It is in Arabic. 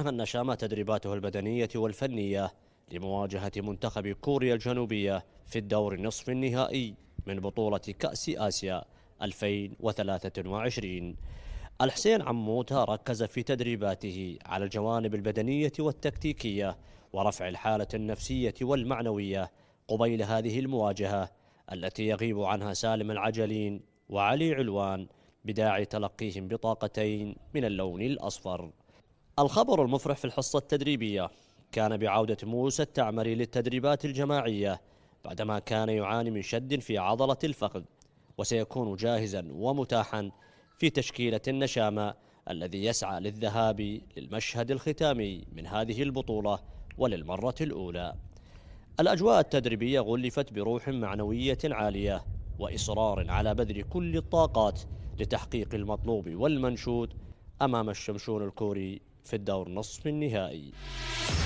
أنهى النشام تدريباته البدنية والفنية لمواجهة منتخب كوريا الجنوبية في الدور النصف النهائي من بطولة كأس آسيا 2023 الحسين عموتة ركز في تدريباته على الجوانب البدنية والتكتيكية ورفع الحالة النفسية والمعنوية قبيل هذه المواجهة التي يغيب عنها سالم العجلين وعلي علوان بداعي تلقيهم بطاقتين من اللون الأصفر الخبر المفرح في الحصة التدريبية كان بعودة موسى التعمري للتدريبات الجماعية بعدما كان يعاني من شد في عضلة الفخذ وسيكون جاهزا ومتاحا في تشكيلة النشامة الذي يسعى للذهاب للمشهد الختامي من هذه البطولة وللمرة الأولى الأجواء التدريبية غلفت بروح معنوية عالية وإصرار على بذل كل الطاقات لتحقيق المطلوب والمنشود أمام الشمشون الكوري في الدور نصف النهائي